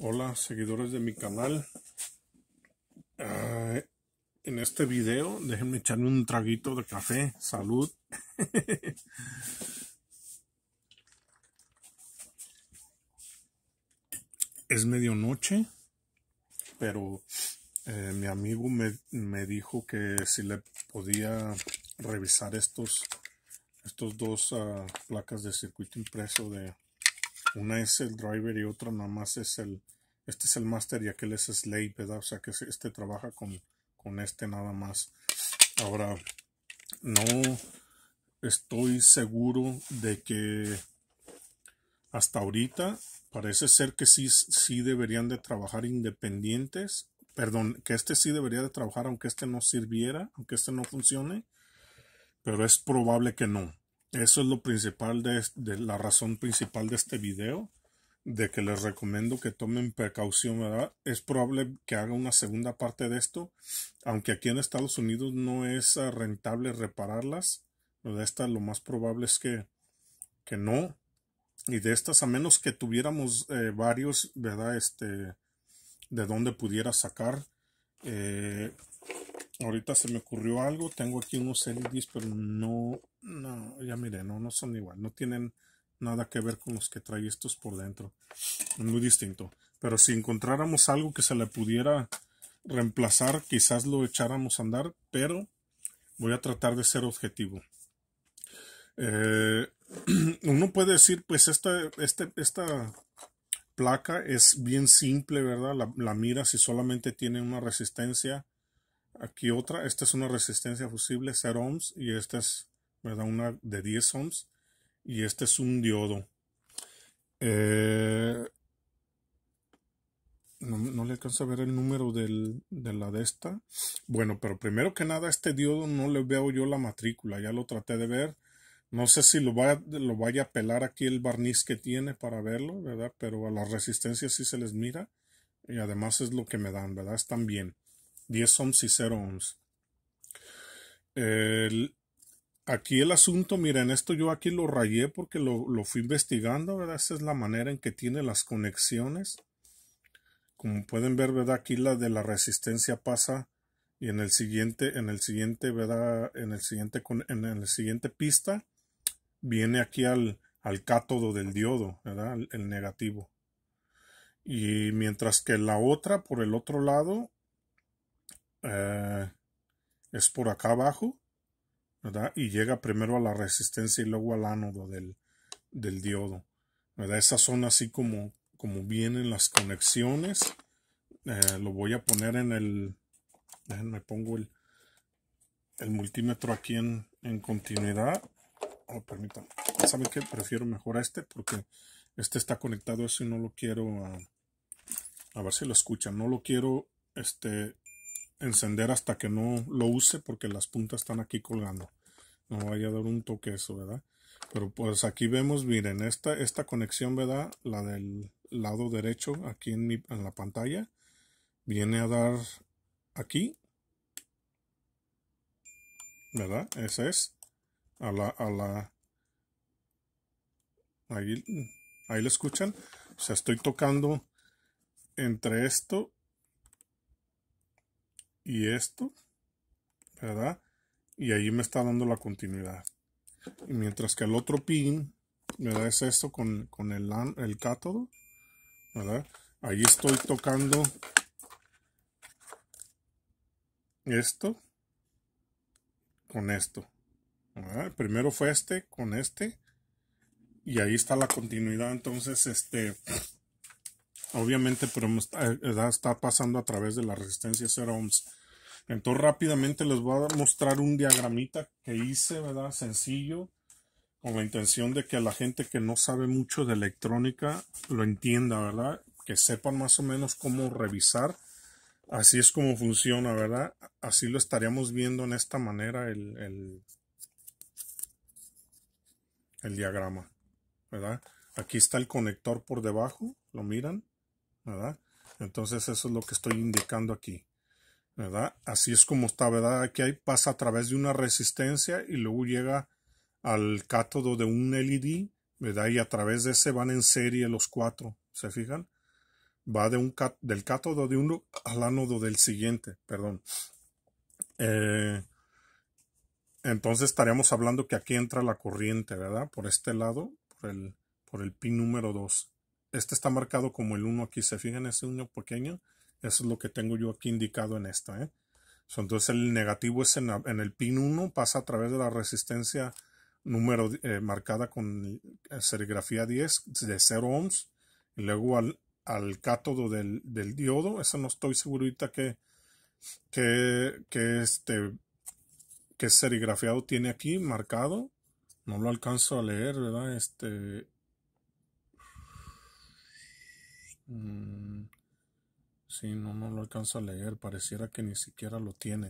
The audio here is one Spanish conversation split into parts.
Hola seguidores de mi canal. Ah, en este video déjenme echarme un traguito de café. Salud. es medianoche, pero eh, mi amigo me, dijo que si le podía revisar estos, estos dos ah, placas de circuito impreso de una es el driver y otra nada más es el, este es el master y aquel es slave, ¿verdad? O sea que este trabaja con, con este nada más. Ahora, no estoy seguro de que hasta ahorita parece ser que sí, sí deberían de trabajar independientes. Perdón, que este sí debería de trabajar aunque este no sirviera, aunque este no funcione, pero es probable que no. Eso es lo principal de, la razón principal de este video, de que les recomiendo que tomen precaución, ¿verdad? Es probable que haga una segunda parte de esto, aunque aquí en Estados Unidos no es ah, rentable repararlas, de estas lo más probable es que, que no. Y de estas, a menos que tuviéramos eh, varios, ¿verdad? Este, de donde pudiera sacar. Eh, Ahorita se me ocurrió algo. Tengo aquí unos LEDs, pero no, no, ya mire. no, no son igual. No tienen nada que ver con los que trae estos por dentro. Muy distinto. Pero si encontráramos algo que se le pudiera reemplazar, quizás lo echáramos a andar, pero voy a tratar de ser objetivo. Eh, uno puede decir, pues esta, este, esta placa es bien simple, ¿verdad? la mira si solamente tiene una resistencia Aquí otra, esta es una resistencia fusible 0 ohms y esta es, ¿verdad? Una de 10 ohms y este es un diodo. Eh, no, le alcanza a ver el número de la de esta. Bueno, pero primero que nada, este diodo no le veo yo la matrícula, ya lo traté de ver. No sé si lo, va, lo vaya a pelar aquí el barniz que tiene para verlo, ¿verdad? Pero a las resistencias sí se les mira. Y además es lo que me dan, ¿verdad? Están bien. 10 ohms y 0 ohms. aquí el asunto, miren, esto yo aquí lo rayé porque lo, fui investigando, ¿verdad? Esa es la manera en que tiene las conexiones. Como pueden ver, ¿verdad? Aquí la de la resistencia pasa y en el siguiente, en el siguiente, ¿verdad? En el siguiente, en el siguiente pista viene aquí al, al cátodo del diodo, ¿verdad? el negativo. Y mientras que la otra, por el otro lado, eh, es por acá abajo, Y llega primero a la resistencia y luego al ánodo del, del diodo, ¿verdad? Esas son así como, como vienen las conexiones. Eh, lo voy a poner en el, déjenme pongo el, el multímetro aquí en, en continuidad. Oh, permítanme. ¿Saben qué? Prefiero mejor a este porque este está conectado a eso y no lo quiero ah, a ver si lo escuchan. No lo quiero este, encender hasta que no lo use porque las puntas están aquí colgando. No vaya a dar un toque eso, ¿verdad? Pero pues aquí vemos, miren, esta, esta conexión, ¿verdad? La del lado derecho aquí en, mi, en la pantalla. Viene a dar aquí. ¿Verdad? Esa es. A la, a la... Ahí, ahí lo escuchan. O sea, estoy tocando entre esto y esto, ¿verdad? Y ahí me está dando la continuidad. Y mientras que el otro pin, ¿verdad? Es esto con, el, el cátodo, ¿verdad? Ahí estoy tocando esto con esto. Primero fue este con este. Y ahí está la continuidad. Entonces, este, obviamente, pero está, eh, está pasando a través de la resistencia 0 ohms. Entonces rápidamente les voy a mostrar un diagramita que hice, ¿verdad? Sencillo, con la intención de que la gente que no sabe mucho de electrónica lo entienda, ¿verdad? Que sepan más o menos cómo revisar. Así es como funciona, ¿verdad? Así lo estaríamos viendo en esta manera el, el, diagrama, ¿verdad? Aquí está el conector por debajo, lo miran, ¿verdad? Entonces eso es lo que estoy indicando aquí. ¿verdad? Así es como está, ¿verdad? Aquí hay, pasa a través de una resistencia y luego llega al cátodo de un LED, ¿verdad? Y a través de ese van en serie los cuatro, ¿se fijan? Va de un del cátodo de uno al ánodo del siguiente, perdón. Eh, entonces estaríamos hablando que aquí entra la corriente, ¿verdad? Por este lado, por el, por el pin número dos. Este está marcado como el uno aquí, ¿se fijan? Ese uno pequeño eso es lo que tengo yo aquí indicado en esta. ¿eh? entonces el negativo es en, el pin 1, pasa a través de la resistencia número eh, marcada con serigrafía 10 de 0 ohms y luego al, al cátodo del, diodo. Eso no estoy seguro que, que, este que serigrafiado tiene aquí marcado. No lo alcanzo a leer, ¿verdad? Este. Mm, Sí, no, no lo alcanza a leer, pareciera que ni siquiera lo tiene.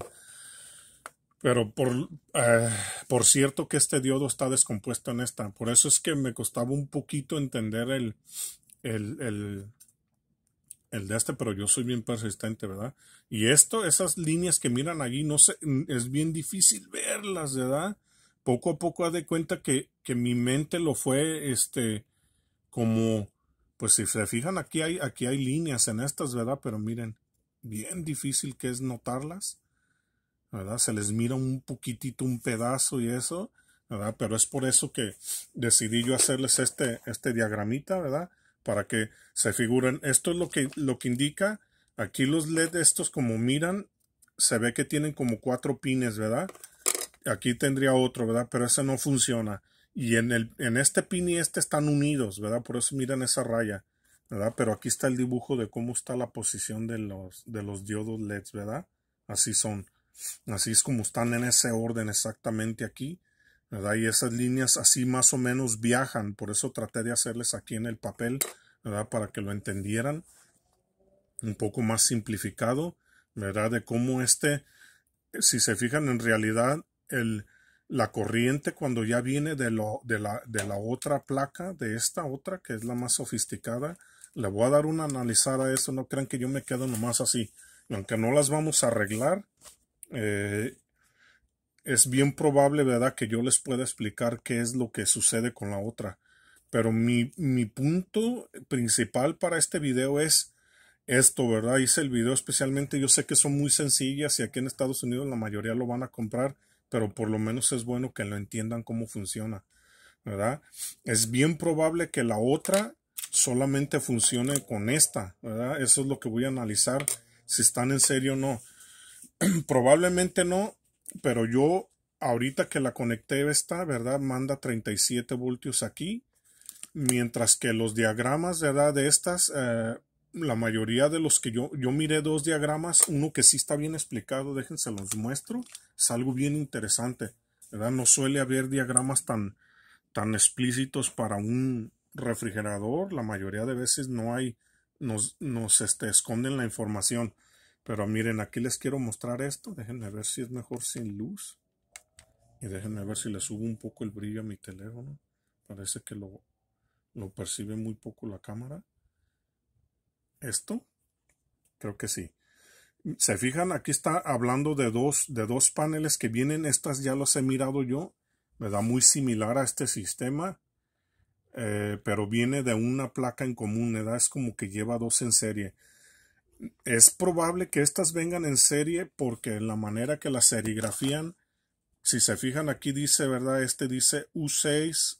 Pero por, eh, por cierto que este diodo está descompuesto en esta, por eso es que me costaba un poquito entender el, el, de este, pero yo soy bien persistente, ¿verdad? Y esto, esas líneas que miran allí, no sé, es bien difícil verlas, ¿verdad? Poco a poco ha de cuenta que, que mi mente lo fue, este, como pues si se fijan aquí hay, aquí hay líneas en estas, ¿verdad? Pero miren, bien difícil que es notarlas, ¿verdad? Se les mira un poquitito, un pedazo y eso, ¿verdad? Pero es por eso que decidí yo hacerles este, este diagramita, ¿verdad? Para que se figuren, esto es lo que, lo que indica, aquí los LED estos como miran, se ve que tienen como cuatro pines, ¿verdad? Aquí tendría otro, ¿verdad? Pero ese no funciona y en, el, en este pin y este están unidos, ¿verdad? Por eso miran esa raya, ¿verdad? Pero aquí está el dibujo de cómo está la posición de los, de los diodos LEDs, ¿verdad? Así son. Así es como están en ese orden exactamente aquí, ¿verdad? Y esas líneas así más o menos viajan, por eso traté de hacerles aquí en el papel, ¿verdad? Para que lo entendieran un poco más simplificado, ¿verdad? De cómo este, si se fijan en realidad, el, la corriente cuando ya viene de, lo, de, la, de la otra placa, de esta otra, que es la más sofisticada, le voy a dar una analizada a eso, no crean que yo me quedo nomás así. Aunque no las vamos a arreglar, eh, es bien probable, ¿verdad?, que yo les pueda explicar qué es lo que sucede con la otra. Pero mi, mi punto principal para este video es esto, ¿verdad? Hice el video especialmente, yo sé que son muy sencillas y aquí en Estados Unidos la mayoría lo van a comprar pero por lo menos es bueno que lo entiendan cómo funciona, ¿verdad? Es bien probable que la otra solamente funcione con esta, ¿verdad? Eso es lo que voy a analizar, si están en serio o no. Probablemente no, pero yo ahorita que la conecté esta, ¿verdad? Manda 37 voltios aquí, mientras que los diagramas, ¿verdad? De estas... Eh, la mayoría de los que yo, yo miré dos diagramas, uno que sí está bien explicado, déjense los muestro, es algo bien interesante, ¿verdad? No suele haber diagramas tan, tan explícitos para un refrigerador, la mayoría de veces no hay, nos, nos este, esconden la información. Pero miren, aquí les quiero mostrar esto, déjenme ver si es mejor sin luz. Y déjenme ver si le subo un poco el brillo a mi teléfono. Parece que lo, lo percibe muy poco la cámara. ¿Esto? Creo que sí. Se fijan, aquí está hablando de dos, de dos paneles que vienen. Estas ya los he mirado yo. Me da muy similar a este sistema. Eh, pero viene de una placa en común. Es como que lleva dos en serie. Es probable que estas vengan en serie porque la manera que las serigrafían. Si se fijan aquí dice, ¿verdad? Este dice U6,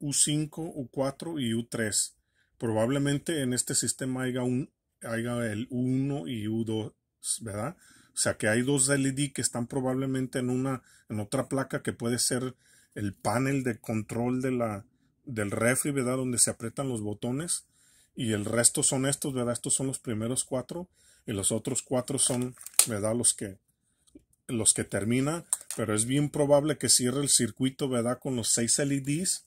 U5, U4 y U3. Probablemente en este sistema haya, haya el U1 y U2, ¿verdad? O sea que hay dos LED que están probablemente en una, en otra placa que puede ser el panel de control de la, del refri, ¿verdad? Donde se aprietan los botones. Y el resto son estos, ¿verdad? Estos son los primeros cuatro. Y los otros cuatro son, ¿verdad? Los que, los que termina. Pero es bien probable que cierre el circuito, ¿verdad? Con los seis LEDs.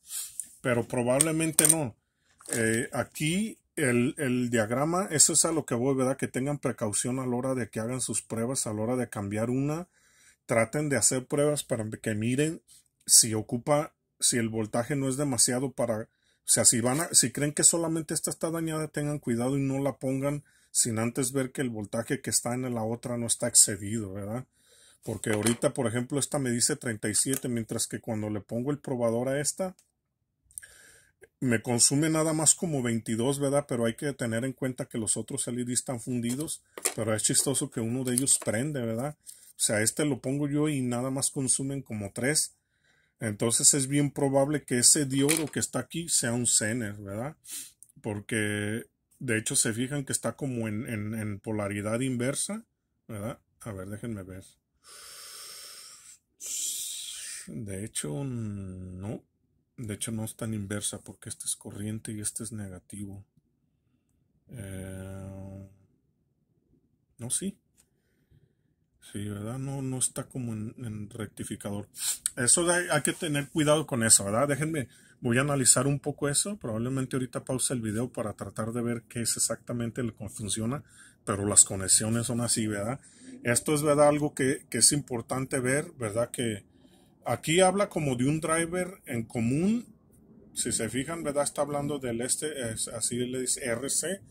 Pero probablemente no. Eh, aquí el, diagrama, eso es a lo que voy, ¿verdad? Que tengan precaución a la hora de que hagan sus pruebas, a la hora de cambiar una. Traten de hacer pruebas para que miren si ocupa, si el voltaje no es demasiado para. O sea, si van si creen que solamente esta está dañada, tengan cuidado y no la pongan sin antes ver que el voltaje que está en la otra no está excedido, ¿verdad? Porque ahorita, por ejemplo, esta me dice 37, mientras que cuando le pongo el probador a esta, me consume nada más como 22, ¿verdad? Pero hay que tener en cuenta que los otros LED están fundidos, pero es chistoso que uno de ellos prende, ¿verdad? O sea, este lo pongo yo y nada más consumen como 3. Entonces es bien probable que ese diodo que está aquí sea un Zener, ¿verdad? Porque de hecho se fijan que está como en, en polaridad inversa, ¿verdad? A ver, déjenme ver. De hecho, no. De hecho, no es tan inversa porque este es corriente y este es negativo. Eh, no, sí. Sí, ¿verdad? No, no está como en, rectificador. Eso hay, que tener cuidado con eso, ¿verdad? Déjenme, voy a analizar un poco eso. Probablemente ahorita pausa el video para tratar de ver qué es exactamente lo que funciona, pero las conexiones son así, ¿verdad? Esto es, ¿verdad? Algo que, que es importante ver, ¿verdad? Que, Aquí habla como de un driver en común. Si se fijan, ¿verdad? Está hablando del este, así le dice RC.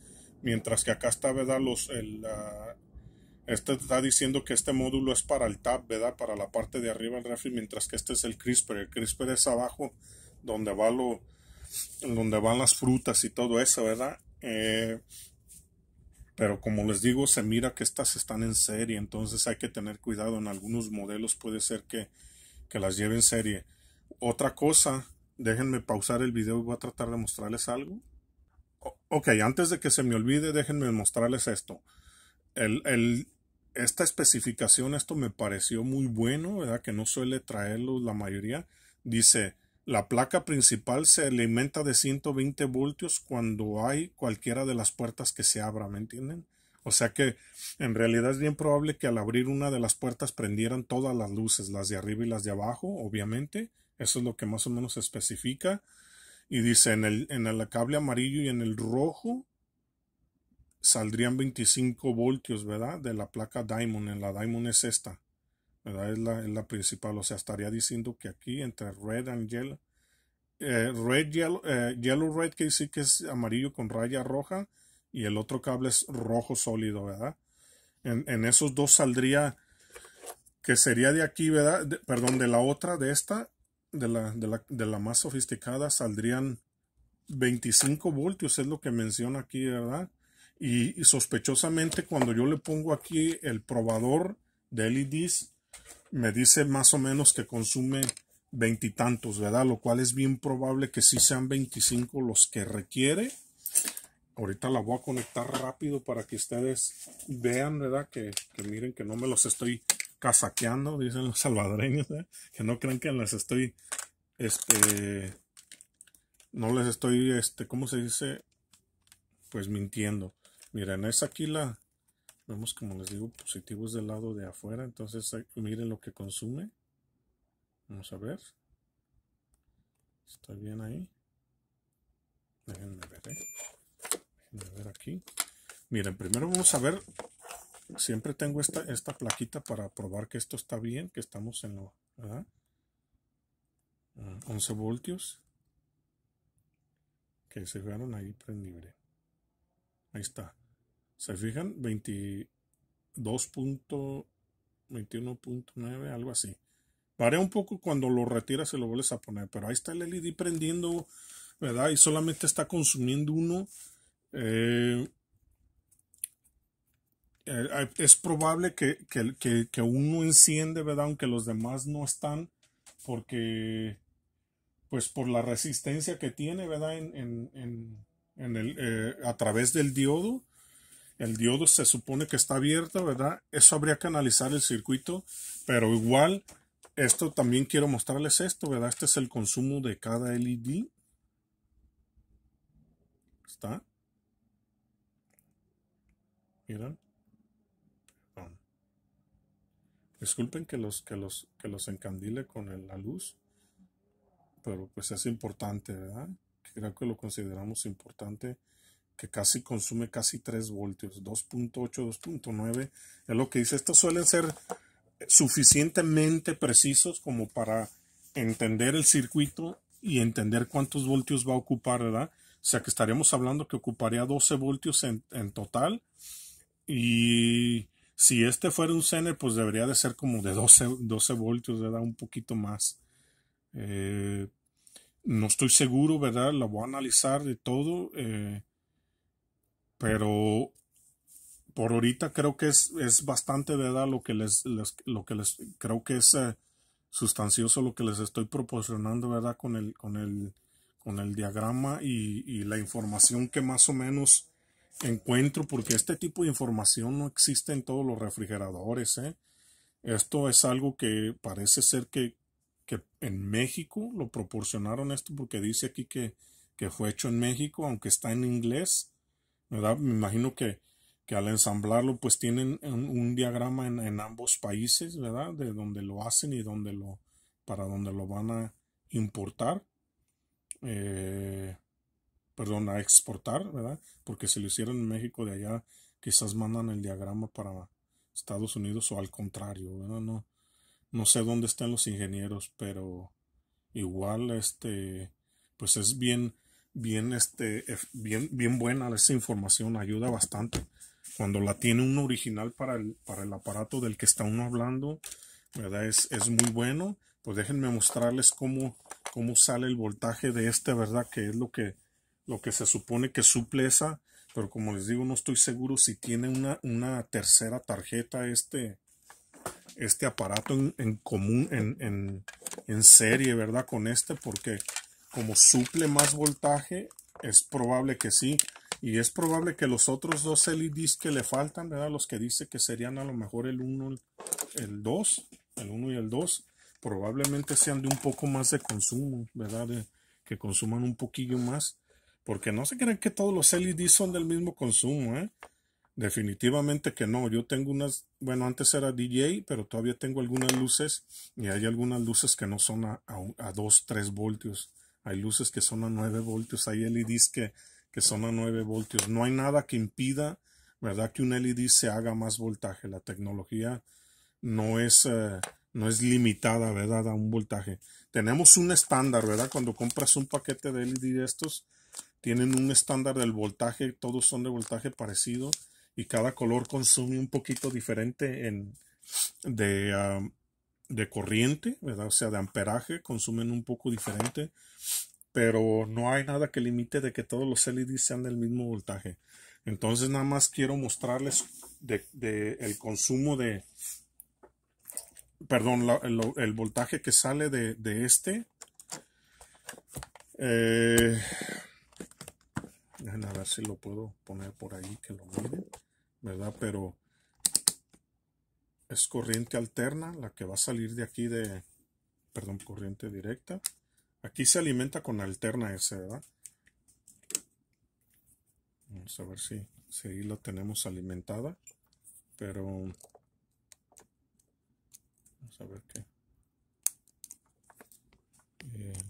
Mientras que acá está, ¿verdad? Los, el, ah, este está diciendo que este módulo es para el tab, ¿verdad? Para la parte de arriba del refri, mientras que este es el CRISPR. El CRISPR es abajo donde va lo, donde van las frutas y todo eso, ¿verdad? Eh, pero como les digo, se mira que estas están en serie, entonces hay que tener cuidado. En algunos modelos puede ser que que las lleve en serie. Otra cosa, déjenme pausar el video y voy a tratar de mostrarles algo. ok, antes de que se me olvide, déjenme mostrarles esto. El, esta especificación, esto me pareció muy bueno, ¿verdad? Que no suele traerlo la mayoría. Dice, la placa principal se alimenta de 120 voltios cuando hay cualquiera de las puertas que se abra, ¿me entienden? O sea que en realidad es bien probable que al abrir una de las puertas prendieran todas las luces, las de arriba y las de abajo, obviamente. Eso es lo que más o menos especifica. Y dice, en el, en el cable amarillo y en el rojo saldrían 25 voltios, ¿verdad? De la placa Diamond. En la Diamond es esta, ¿verdad? Es la, la principal. O sea, estaría diciendo que aquí entre Red and Yellow, eh, red, yellow, eh, yellow Red, que dice que es amarillo con raya roja, y el otro cable es rojo sólido, ¿verdad? En, en esos dos saldría, que sería de aquí, ¿verdad? perdón, de la otra, de esta, de la, de la, más sofisticada, saldrían 25 voltios, es lo que menciona aquí, ¿verdad? Y, sospechosamente cuando yo le pongo aquí el probador de LEDs, me dice más o menos que consume veintitantos, ¿verdad? Lo cual es bien probable que sí sean 25 los que requiere. Ahorita la voy a conectar rápido para que ustedes vean, ¿verdad? Que, miren que no me los estoy casaqueando, dicen los salvadoreños, ¿verdad? ¿eh? Que no crean que les estoy, este, no les estoy, este, ¿cómo se dice? Pues mintiendo. Miren, es aquí la, vemos como les digo, positivo es del lado de afuera. Entonces, miren lo que consume. Vamos a ver. Estoy bien ahí. Déjenme ver, ¿eh? aquí. Miren, primero vamos a ver. Siempre tengo esta, esta plaquita para probar que esto está bien, que estamos en lo. ¿verdad? 11 mm, voltios. Que se vean ahí prendible. Ahí está. ¿Se fijan? 22.21.9, algo así. Varía un poco cuando lo retiras y lo vuelves a poner, pero ahí está el LED prendiendo, ¿verdad? Y solamente está consumiendo uno eh, eh, eh, es probable que, que, uno enciende, ¿verdad? Aunque los demás no están, porque, pues por la resistencia que tiene, ¿verdad? En, a través del diodo, el diodo se supone que está abierto, ¿verdad? Eso habría que analizar el circuito, pero igual, esto también quiero mostrarles esto, ¿verdad? Este es el consumo de cada LED. ¿Está? Miren. Ah. disculpen que los, que los, que los encandile con la luz, pero pues es importante, ¿verdad? Creo que lo consideramos importante que casi consume casi 3 voltios, 2.8, 2.9. Es lo que dice, estos suelen ser suficientemente precisos como para entender el circuito y entender cuántos voltios va a ocupar, ¿verdad? O sea que estaríamos hablando que ocuparía 12 voltios en, en total y si este fuera un Zener, pues debería de ser como de 12, 12 voltios, edad Un poquito más. Eh, no estoy seguro, ¿verdad? lo voy a analizar de todo. Eh, pero por ahorita creo que es, bastante, ¿verdad? Lo que les, lo que les, creo que es eh, sustancioso lo que les estoy proporcionando, ¿verdad? Con el, con el, con el diagrama y la información que más o menos encuentro, porque este tipo de información no existe en todos los refrigeradores. ¿eh? Esto es algo que parece ser que, que, en México lo proporcionaron esto, porque dice aquí que, que, fue hecho en México, aunque está en inglés. ¿verdad? Me imagino que, que al ensamblarlo, pues tienen un, diagrama en, ambos países, ¿verdad? De donde lo hacen y donde lo, para donde lo van a importar. Eh, perdón, a exportar, ¿verdad? Porque si lo hicieran en México de allá, quizás mandan el diagrama para Estados Unidos o al contrario, ¿verdad? No, no sé dónde están los ingenieros, pero igual, este, pues es bien, bien, este, bien, bien buena esa información, ayuda bastante. Cuando la tiene uno original para el, para el aparato del que está uno hablando, ¿verdad? Es, es muy bueno. Pues déjenme mostrarles cómo, cómo sale el voltaje de este, ¿verdad? Que es lo que lo que se supone que suple esa, pero como les digo, no estoy seguro si tiene una, tercera tarjeta este, este aparato en, común, en, serie, ¿verdad? Con este, porque como suple más voltaje, es probable que sí. Y es probable que los otros dos LEDs que le faltan, ¿verdad? Los que dice que serían a lo mejor el 1, el 2, el 1 y el 2, probablemente sean de un poco más de consumo, ¿verdad? que consuman un poquillo más porque no se creen que todos los LED's son del mismo consumo, ¿eh? Definitivamente que no. Yo tengo unas, bueno, antes era DJ, pero todavía tengo algunas luces y hay algunas luces que no son a, a, 2, 3 voltios. Hay luces que son a 9 voltios, hay LEDs que, que son a 9 voltios. No hay nada que impida, ¿verdad?, que un LED se haga más voltaje. La tecnología no es, eh, no es limitada, ¿verdad?, a un voltaje. Tenemos un estándar, ¿verdad? Cuando compras un paquete de LED estos, tienen un estándar del voltaje, todos son de voltaje parecido y cada color consume un poquito diferente en, de, corriente, ¿verdad? O sea, de amperaje, consumen un poco diferente, pero no hay nada que limite de que todos los LEDs sean del mismo voltaje. Entonces nada más quiero mostrarles de, el consumo de, perdón, el, voltaje que sale de, de este. Eh, si lo puedo poner por ahí que lo miren, ¿verdad? Pero es corriente alterna la que va a salir de aquí de, perdón, corriente directa. Aquí se alimenta con alterna ese ¿verdad? Vamos a ver si, si ahí la tenemos alimentada. Pero vamos a ver qué. Eh,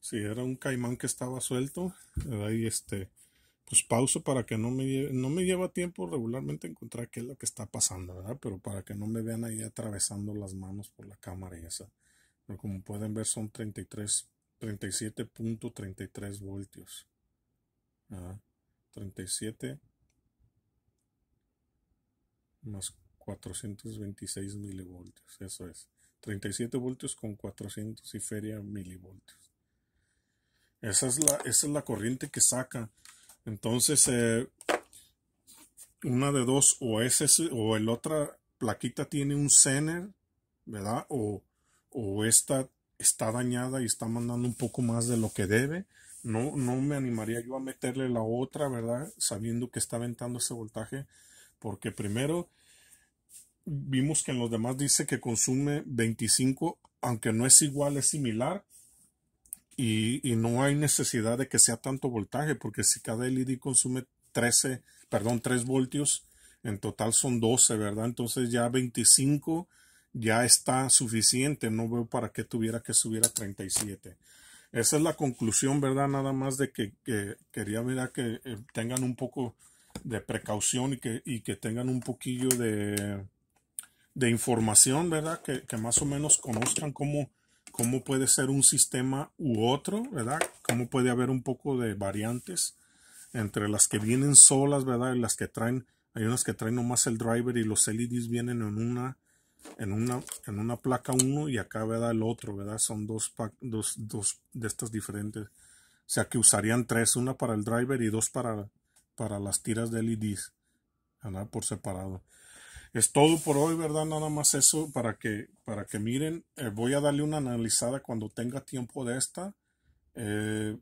Si era un caimán que estaba suelto, ahí este, pues pauso para que no me no me lleva tiempo regularmente encontrar qué es lo que está pasando, ¿verdad? Pero para que no me vean ahí atravesando las manos por la cámara y esa. Pero como pueden ver son 37.33 voltios. 37 más 426 milivoltios, eso es. 37 voltios con 400 y feria milivoltios. Esa es la, es la corriente que saca. Entonces, eh, una de dos, o, ese, o el otra plaquita tiene un zener, ¿verdad? O, o esta está dañada y está mandando un poco más de lo que debe. No, no me animaría yo a meterle la otra, ¿verdad? Sabiendo que está aventando ese voltaje. Porque primero, vimos que en los demás dice que consume 25, aunque no es igual, es similar. Y, no hay necesidad de que sea tanto voltaje, porque si cada LED consume 13, perdón, 3 voltios, en total son 12, ¿verdad? Entonces ya 25 ya está suficiente, no veo para qué tuviera que subir a 37. Esa es la conclusión, ¿verdad? Nada más de que, quería ver a que eh, tengan un poco de precaución y que, y que tengan un poquillo de, de información, ¿verdad? Que, más o menos conozcan cómo, cómo puede ser un sistema u otro, ¿verdad? Cómo puede haber un poco de variantes entre las que vienen solas, ¿verdad? Y las que traen, hay unas que traen nomás el driver y los LEDs vienen en una, en una, en una placa uno y acá, ¿verdad? El otro, ¿verdad? Son dos, dos, de estas diferentes. O sea que usarían tres, una para el driver y dos para, para las tiras de LEDs, ¿verdad? Por separado es todo por hoy, ¿verdad? Nada más eso para que, para que miren. Eh, voy a darle una analizada cuando tenga tiempo de esta. Eh,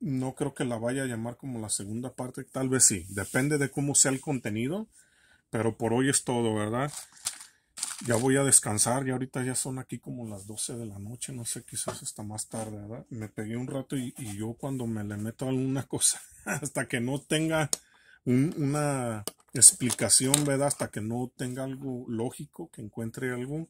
no creo que la vaya a llamar como la segunda parte, tal vez sí, depende de cómo sea el contenido, pero por hoy es todo, ¿verdad? Ya voy a descansar, ya ahorita ya son aquí como las 12 de la noche, no sé, quizás hasta más tarde, ¿verdad? Me pegué un rato y, y yo cuando me le meto alguna cosa, hasta que no tenga una explicación, ¿verdad? Hasta que no tenga algo lógico, que encuentre algo,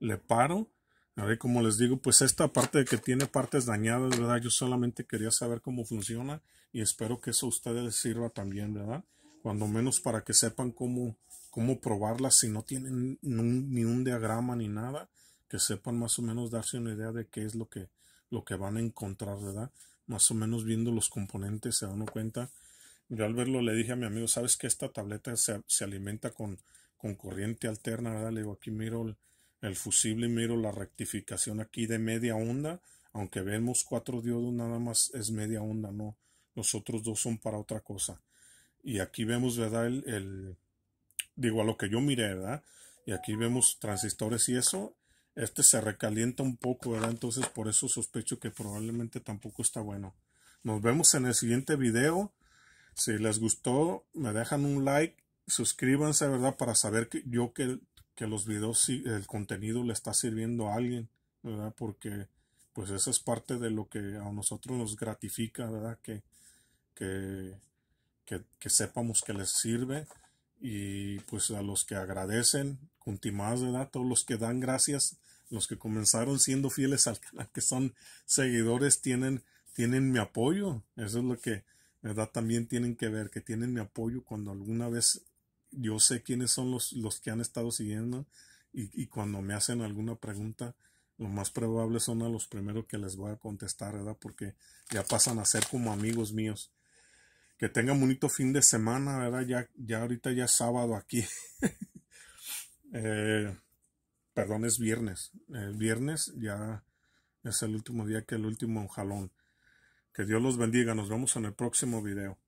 le paro. A como les digo, pues esta parte de que tiene partes dañadas, ¿verdad? Yo solamente quería saber cómo funciona y espero que eso a ustedes les sirva también, ¿verdad? Cuando menos para que sepan cómo, cómo si no tienen ni un, diagrama ni nada, que sepan más o menos darse una idea de qué es lo que, lo que van a encontrar, ¿verdad? Más o menos viendo los componentes se dan cuenta yo al verlo le dije a mi amigo, ¿sabes que esta tableta se, alimenta con, con, corriente alterna? ¿verdad? Le digo, aquí miro el, fusible... Y miro la rectificación aquí de media onda, aunque vemos cuatro diodos, nada más es media onda, no, los otros dos son para otra cosa. Y aquí vemos, ¿verdad? El, el digo, a lo que yo miré, ¿verdad? Y aquí vemos transistores y eso, este se recalienta un poco, ¿verdad? Entonces por eso sospecho que probablemente tampoco está bueno. Nos vemos en el siguiente video. Si les gustó, me dejan un like, suscríbanse, ¿verdad? Para saber que yo que, los videos, el contenido le está sirviendo a alguien, ¿verdad? Porque pues eso es parte de lo que a nosotros nos gratifica, ¿verdad? Que, que, que, sepamos que les sirve y pues a los que agradecen, continuar, ¿verdad? Todos los que dan gracias, los que comenzaron siendo fieles al canal, que son seguidores, tienen, tienen mi apoyo. Eso es lo que, ¿verdad? También tienen que ver que tienen mi apoyo cuando alguna vez yo sé quiénes son los, los que han estado siguiendo y, cuando me hacen alguna pregunta, lo más probable son a los primeros que les voy a contestar, ¿verdad? Porque ya pasan a ser como amigos míos. Que tengan bonito fin de semana, ¿verdad? Ya, ya ahorita ya es sábado aquí. Eh, perdón, es viernes. El viernes ya es el último día que el último jalón. Que Dios los bendiga. Nos vemos en el próximo video.